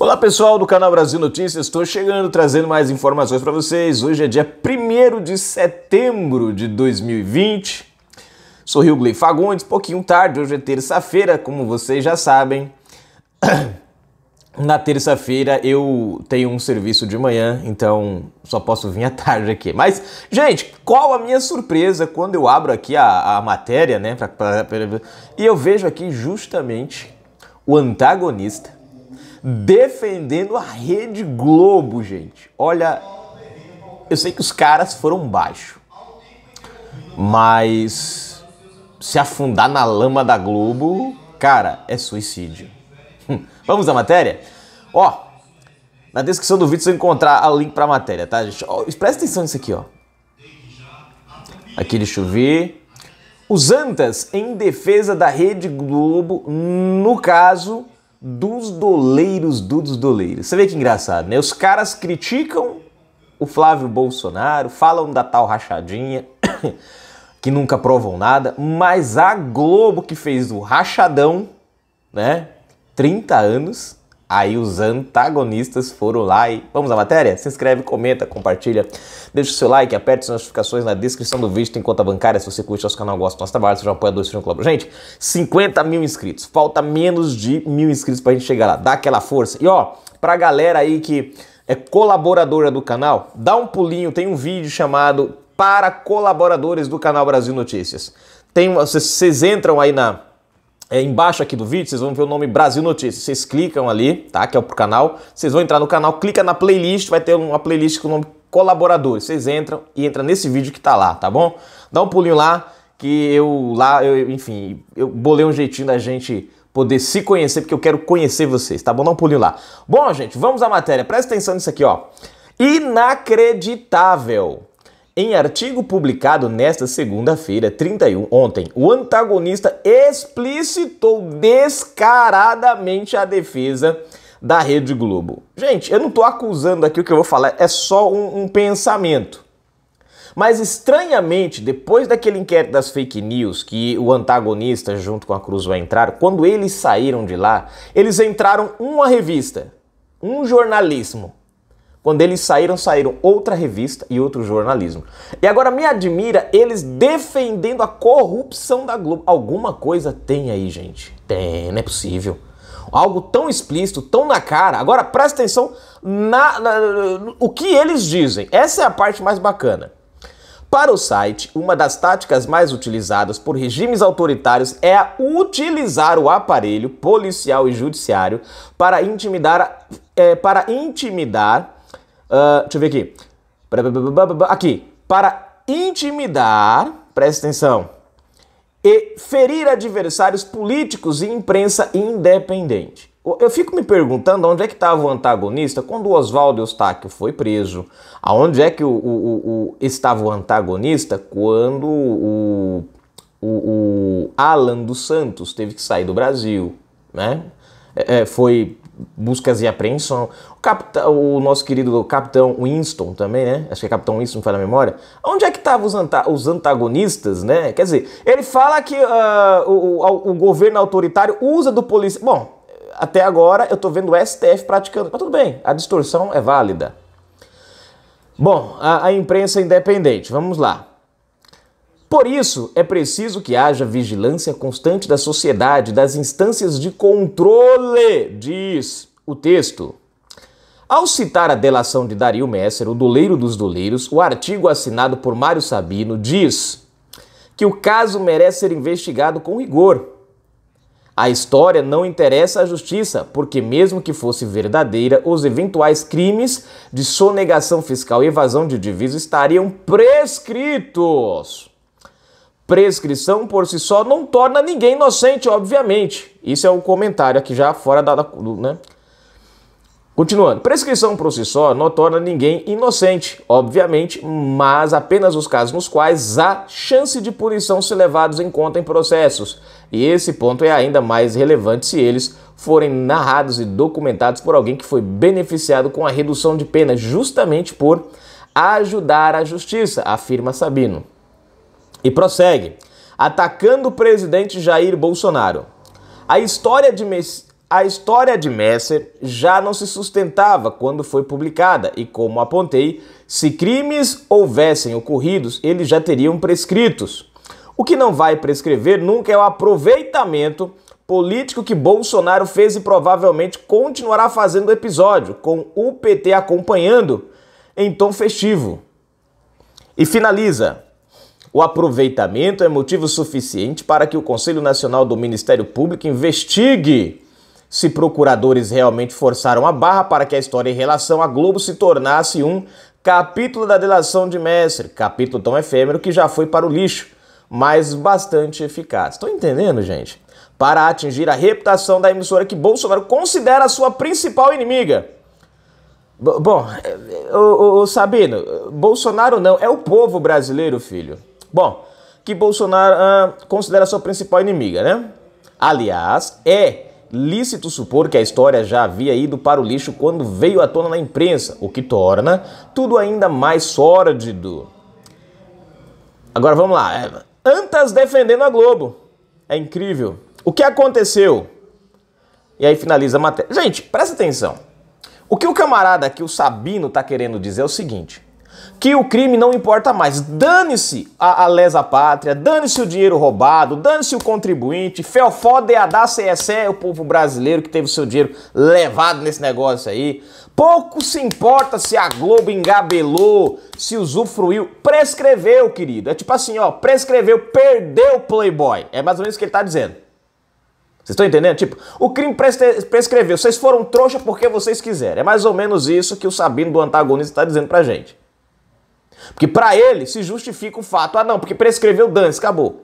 Olá pessoal do canal Brasil Notícias, estou chegando trazendo mais informações para vocês. Hoje é dia 1 de setembro de 2020. Sou Rio Gley Fagundes, pouquinho tarde, hoje é terça-feira, como vocês já sabem. Na terça-feira eu tenho um serviço de manhã, então só posso vir à tarde aqui. Mas, gente, qual a minha surpresa quando eu abro aqui a, a matéria, né? Pra, pra, pra, e eu vejo aqui justamente o antagonista defendendo a Rede Globo, gente. Olha, eu sei que os caras foram baixo, mas se afundar na lama da Globo, cara, é suicídio. Hum, vamos à matéria? Ó, na descrição do vídeo você encontrar o link pra matéria, tá, gente? Ó, presta atenção nisso aqui, ó. Aqui, deixa eu ver. Os Antas em defesa da Rede Globo, no caso, dos doleiros dos doleiros. Você vê que engraçado, né? Os caras criticam o Flávio Bolsonaro, falam da tal rachadinha, que nunca provam nada, mas a Globo que fez o rachadão, né? 30 anos, Aí os antagonistas foram lá e. Vamos à matéria? Se inscreve, comenta, compartilha, deixa o seu like, aperte as notificações na descrição do vídeo, tem conta bancária. Se você curte nosso canal, gosta do nosso trabalho, já um apoiador do Club. Gente, 50 mil inscritos. Falta menos de mil inscritos pra gente chegar lá. Dá aquela força. E ó, pra galera aí que é colaboradora do canal, dá um pulinho, tem um vídeo chamado Para Colaboradores do Canal Brasil Notícias. Tem, vocês entram aí na é, embaixo aqui do vídeo, vocês vão ver o nome Brasil Notícias. Vocês clicam ali, tá? Que é o canal. Vocês vão entrar no canal, clica na playlist, vai ter uma playlist com o nome Colaboradores. Vocês entram e entra nesse vídeo que tá lá, tá bom? Dá um pulinho lá, que eu lá, eu, enfim, eu bolei um jeitinho da gente poder se conhecer, porque eu quero conhecer vocês, tá bom? Dá um pulinho lá. Bom, gente, vamos à matéria. Presta atenção nisso aqui, ó. Inacreditável. Em artigo publicado nesta segunda-feira, 31, ontem, o antagonista explicitou descaradamente a defesa da Rede Globo. Gente, eu não estou acusando aqui o que eu vou falar, é só um, um pensamento. Mas estranhamente, depois daquele inquérito das fake news, que o antagonista junto com a Cruz vai entrar, quando eles saíram de lá, eles entraram uma revista, um jornalismo quando eles saíram, saíram outra revista e outro jornalismo. E agora me admira eles defendendo a corrupção da Globo. Alguma coisa tem aí, gente. Tem, não é possível. Algo tão explícito, tão na cara. Agora presta atenção na, na, na, o que eles dizem. Essa é a parte mais bacana. Para o site, uma das táticas mais utilizadas por regimes autoritários é a utilizar o aparelho policial e judiciário para intimidar, é, para intimidar Uh, deixa eu ver aqui. Aqui. Para intimidar, presta atenção, e ferir adversários políticos e imprensa independente. Eu fico me perguntando onde é que estava o antagonista quando o Oswaldo Eustáquio foi preso. Aonde é que o, o, o, estava o antagonista quando o, o Alan dos Santos teve que sair do Brasil, né? É, é, foi buscas e apreensão. O, capitão, o nosso querido capitão Winston também, né? Acho que é capitão Winston, fala a memória. Onde é que estavam os, anta os antagonistas, né? Quer dizer, ele fala que uh, o, o, governo autoritário usa do polícia... Bom, até agora eu tô vendo o STF praticando, mas tudo bem, a distorção é válida. Bom, a, a imprensa é independente, vamos lá. Por isso, é preciso que haja vigilância constante da sociedade, das instâncias de controle, diz o texto. Ao citar a delação de Dario Messer, o doleiro dos doleiros, o artigo assinado por Mário Sabino diz que o caso merece ser investigado com rigor. A história não interessa à justiça, porque, mesmo que fosse verdadeira, os eventuais crimes de sonegação fiscal e evasão de divisas estariam prescritos prescrição por si só não torna ninguém inocente, obviamente. Isso é um comentário aqui já fora da. né? Continuando, prescrição por si só não torna ninguém inocente, obviamente, mas apenas os casos nos quais há chance de punição se levados em conta em processos. E esse ponto é ainda mais relevante se eles forem narrados e documentados por alguém que foi beneficiado com a redução de pena justamente por ajudar a justiça, afirma Sabino. E prossegue, atacando o presidente Jair Bolsonaro. A história de A história de Messer já não se sustentava quando foi publicada, e como apontei, se crimes houvessem ocorridos, eles já teriam prescritos. O que não vai prescrever nunca é o aproveitamento político que Bolsonaro fez e provavelmente continuará fazendo o episódio, com o PT acompanhando em tom festivo. E finaliza. O aproveitamento é motivo suficiente para que o Conselho Nacional do Ministério Público investigue se procuradores realmente forçaram a barra para que a história em relação à Globo se tornasse um capítulo da delação de mestre, capítulo tão efêmero que já foi para o lixo, mas bastante eficaz. Estão entendendo, gente? Para atingir a reputação da emissora que Bolsonaro considera sua principal inimiga. bom, o, o, o Sabino, Bolsonaro não, é o povo brasileiro, filho. Bom, que Bolsonaro ah, considera sua principal inimiga, né? Aliás, é lícito supor que a história já havia ido para o lixo quando veio à tona na imprensa, o que torna tudo ainda mais sórdido. Agora vamos lá. É, Antas defendendo a Globo. É incrível. O que aconteceu? E aí finaliza a matéria. Gente, presta atenção. O que o camarada aqui, o Sabino, está querendo dizer é o seguinte: que o crime não importa mais. Dane-se a, a lesa pátria, dane-se o dinheiro roubado, dane-se o contribuinte, Felfó, é da CSE, é o povo brasileiro que teve o seu dinheiro levado nesse negócio aí. Pouco se importa se a Globo engabelou, se usufruiu, prescreveu, querido. É tipo assim, ó, prescreveu, perdeu o Playboy. É mais ou menos o que ele tá dizendo. Vocês estão entendendo? Tipo, o crime prescreveu. Vocês foram trouxa porque vocês quiserem. É mais ou menos isso que o Sabino do antagonista está dizendo pra gente. Porque para ele se justifica o fato, ah não, porque prescreveu, dança, acabou.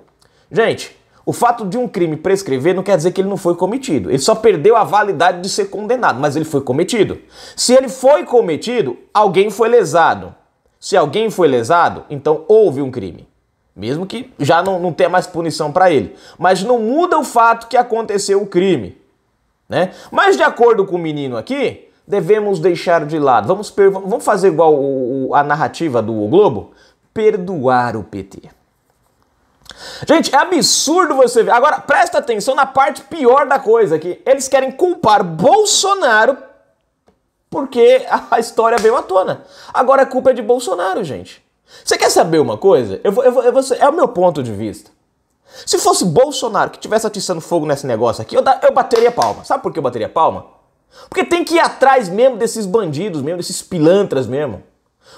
Gente, o fato de um crime prescrever não quer dizer que ele não foi cometido. Ele só perdeu a validade de ser condenado, mas ele foi cometido. Se ele foi cometido, alguém foi lesado. Se alguém foi lesado, então houve um crime. Mesmo que já não, não tenha mais punição para ele. Mas não muda o fato que aconteceu o crime. Né? Mas de acordo com o menino aqui, devemos deixar de lado. Vamos, vamos fazer igual o, o, a narrativa do o Globo? Perdoar o PT. Gente, é absurdo você ver. Agora, presta atenção na parte pior da coisa aqui. Eles querem culpar Bolsonaro porque a história veio à tona. Agora a culpa é de Bolsonaro, gente. Você quer saber uma coisa? Eu eu eu é o meu ponto de vista. Se fosse Bolsonaro que tivesse atiçando fogo nesse negócio aqui, eu, da, eu bateria palma. Sabe por que eu bateria palma? Porque tem que ir atrás mesmo desses bandidos, mesmo desses pilantras mesmo.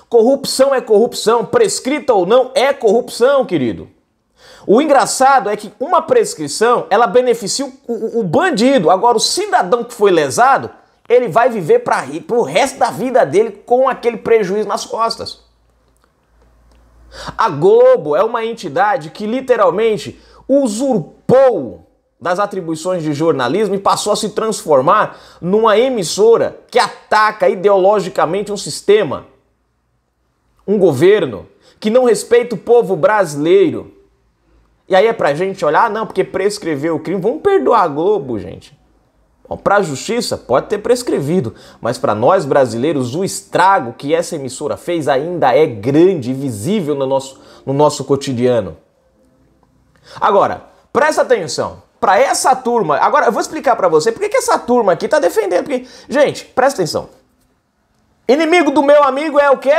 Corrupção é corrupção, prescrita ou não é corrupção, querido. O engraçado é que uma prescrição, ela beneficia o, o, o bandido. Agora, o cidadão que foi lesado, ele vai viver para o resto da vida dele com aquele prejuízo nas costas. A Globo é uma entidade que literalmente usurpou das atribuições de jornalismo e passou a se transformar numa emissora que ataca ideologicamente um sistema, um governo que não respeita o povo brasileiro. E aí é pra gente olhar, ah, não, porque prescreveu o crime, vamos perdoar a Globo, gente. Para a justiça pode ter prescrevido, mas para nós brasileiros o estrago que essa emissora fez ainda é grande e visível no nosso, no nosso cotidiano. Agora, presta atenção para essa turma. Agora, eu vou explicar para você por que essa turma aqui tá defendendo. Porque, gente, presta atenção. Inimigo do meu amigo é o quê?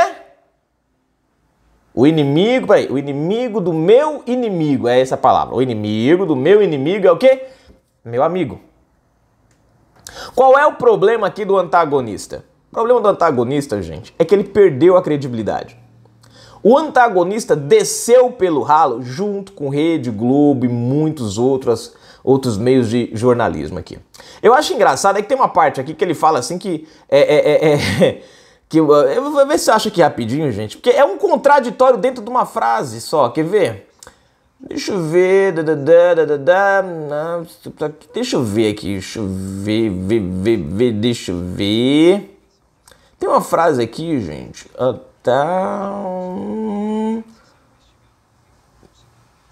O inimigo, peraí, o inimigo do meu inimigo, é essa palavra. O inimigo do meu inimigo é o quê? Meu amigo. Qual é o problema aqui do antagonista? O problema do antagonista, gente, é que ele perdeu a credibilidade. O antagonista desceu pelo ralo junto com Rede Globo e muitos outros outros meios de jornalismo aqui. Eu acho engraçado é que tem uma parte aqui que ele fala assim que é, é, é, é que eh, eu vou ver se eu acho aqui rapidinho, gente, porque é um contraditório dentro de uma frase só. Quer ver? Deixa eu ver. da da tá Deixa eu ver aqui. Deixa eu ver, ver, ver, ver. Deixa eu ver. Tem uma frase aqui, gente. Ah, tá. Hum,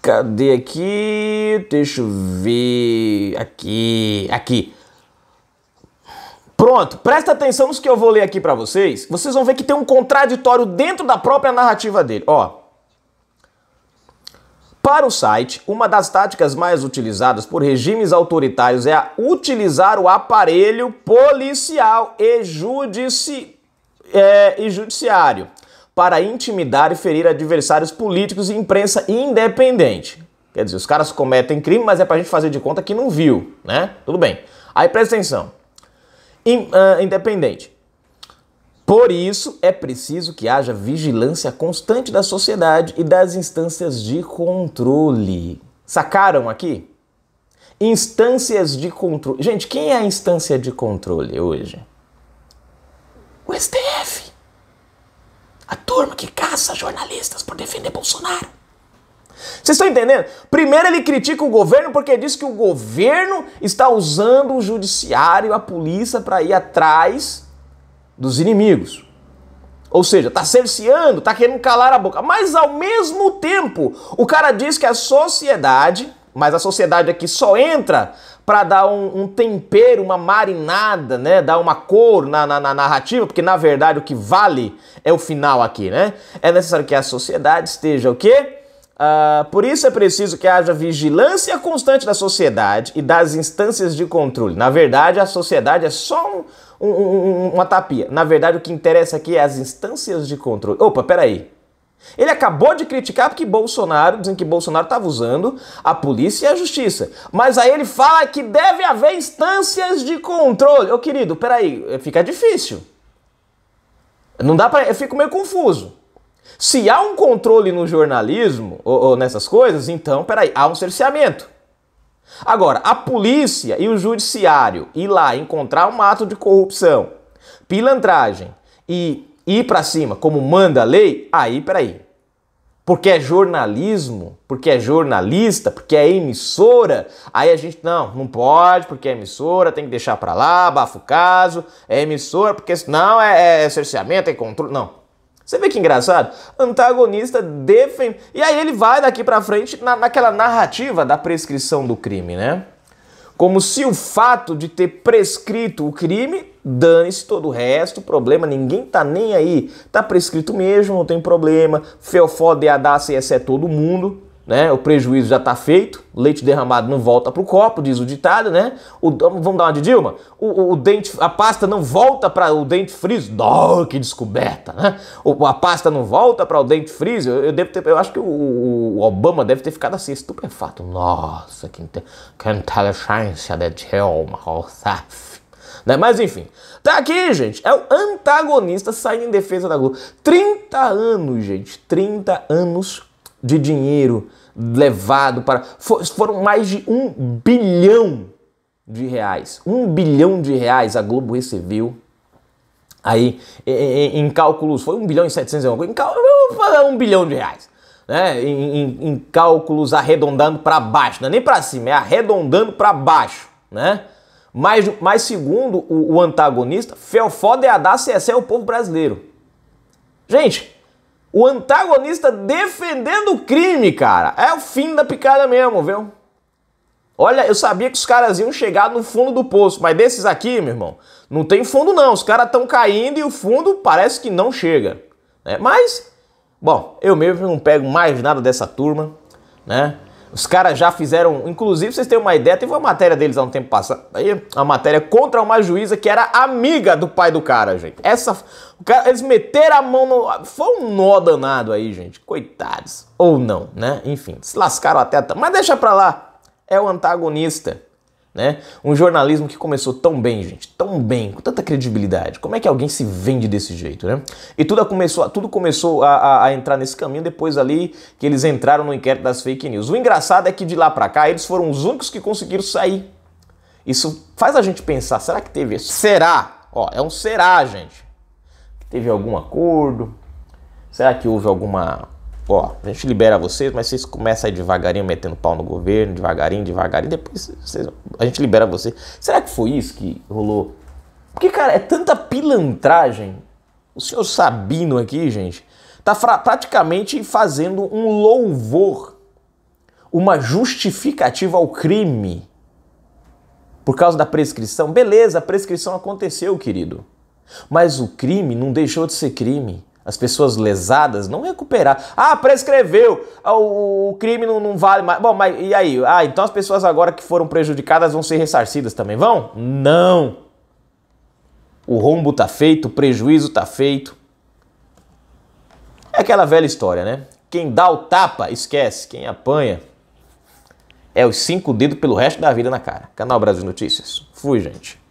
Cadê aqui? Deixa eu ver. Aqui, aqui. Pronto, presta atenção nos que eu vou ler aqui para vocês. Vocês vão ver que tem um contraditório dentro da própria narrativa dele. Ó. Para o site, uma das táticas mais utilizadas por regimes autoritários é a utilizar o aparelho policial e, judici... é, e judiciário para intimidar e ferir adversários políticos e imprensa independente. Quer dizer, os caras cometem crime, mas é para a gente fazer de conta que não viu, né? Tudo bem. Aí presta atenção. In, uh, ah, independente. Por isso, é preciso que haja vigilância constante da sociedade e das instâncias de controle. Sacaram aqui? Instâncias de controle. Gente, quem é a instância de controle hoje? O STF. A turma que caça jornalistas por defender Bolsonaro. Vocês estão entendendo? Primeiro ele critica o governo porque diz que o governo está usando o judiciário, a polícia para ir atrás dos inimigos. Ou seja, está cerceando, está querendo calar a boca. Mas ao mesmo tempo, o cara diz que a sociedade, mas a sociedade aqui só entra para dar um, um, tempero, uma marinada, né? Dar uma cor na, na, na, narrativa, porque na verdade o que vale é o final aqui, né? É necessário que a sociedade esteja o quê? Uh, por isso é preciso que haja vigilância constante da sociedade e das instâncias de controle. Na verdade, a sociedade é só um, um, uma tapia. Na verdade, o que interessa aqui é as instâncias de controle. Opa, peraí. Ele acabou de criticar porque Bolsonaro, dizendo que Bolsonaro estava usando a polícia e a justiça. Mas aí ele fala que deve haver instâncias de controle. Ô querido, peraí, eh, fica difícil. Não dá para, eu fico meio confuso. Se há um controle no jornalismo ou, ou nessas coisas, então, peraí, há um cerceamento. Agora, a polícia e o judiciário ir lá encontrar um ato de corrupção, pilantragem e ir para cima, como manda a lei, aí peraí. Porque é jornalismo, porque é jornalista, porque é emissora, aí a gente não, não pode, porque é emissora, tem que deixar para lá, abafa o caso, é emissora, porque não é, é cerceamento, é controle, não. Você vê que engraçado? Antagonista defende. E aí ele vai daqui para frente na, naquela narrativa da prescrição do crime, né? Como se o fato de ter prescrito o crime dane-se todo o resto, problema, ninguém tá nem aí. Tá prescrito mesmo, não tem problema. Feofó, adaça e é todo mundo, né? O prejuízo já tá feito, leite derramado não volta pro copo, diz o ditado, né? O, vamos dar uma de Dilma? O, o, o dente, a pasta não volta para o dente friso. Dó, que descoberta, né? O, a pasta não volta para o dente friso. Eu, eu, devo ter, eu acho que o, Obama deve ter ficado assim, estupefato. Nossa, que, que inteligência de Dilma, oh, sabe? Né? Mas enfim, tá aqui, gente. É o antagonista saindo em defesa da Globo. 30 anos, gente. 30 anos de dinheiro levado para. Foram mais de um bilhão de reais. Um bilhão de reais a Globo recebeu aí em, cálculos, foi um bilhão e setecentos e alguma coisa, vamos falar um bilhão de reais. Né? Em, em, em cálculos arredondando para baixo, não é nem para cima, é arredondando para baixo, né? Mas, mas segundo o, o antagonista, Felfoda é e ADACSE é o povo brasileiro. Gente, o antagonista defendendo o crime, cara. É o fim da picada mesmo, viu? Olha, eu sabia que os caras iam chegar no fundo do poço, mas desses aqui, meu irmão, não tem fundo não. Os caras estão caindo e o fundo parece que não chega. Né? Mas, bom, eu mesmo não pego mais nada dessa turma, né? Os caras já fizeram, inclusive, vocês têm uma ideia, teve uma matéria deles há um tempo passado, aí, uma matéria contra uma juíza que era amiga do pai do cara, gente. Essa, cara, eles meteram a mão no, foi um nó danado aí, gente. Coitados. Ou não, né? Enfim, se lascaram até, mas deixa pra lá. É o antagonista. Né? Um jornalismo que começou tão bem, gente, tão bem, com tanta credibilidade. Como é que alguém se vende desse jeito, né? E tudo começou, tudo começou a, a, a, entrar nesse caminho depois ali que eles entraram no inquérito das fake news. O engraçado é que de lá para cá eles foram os únicos que conseguiram sair. Isso faz a gente pensar, será que teve isso? Será? Ó, é um será, gente. Teve algum acordo? Será que houve alguma Tipo, ó, a gente libera vocês, mas vocês começam aí devagarinho metendo pau no governo, devagarinho, devagarinho, depois vocês, a gente libera vocês. Será que foi isso que rolou? Porque, cara, é tanta pilantragem. O senhor Sabino aqui, gente, tá praticamente fazendo um louvor, uma justificativa ao crime. Por causa da prescrição, beleza, a prescrição aconteceu, querido. Mas o crime não deixou de ser crime as pessoas lesadas não recuperar. Ah, prescreveu, ah, o, crime não, não, vale mais. Bom, mas e aí? Ah, então as pessoas agora que foram prejudicadas vão ser ressarcidas também, vão? Não! O rombo tá feito, o prejuízo tá feito. É aquela velha história, né? Quem dá o tapa, esquece. Quem apanha é os cinco dedos pelo resto da vida na cara. Canal Brasil Notícias. Fui, gente.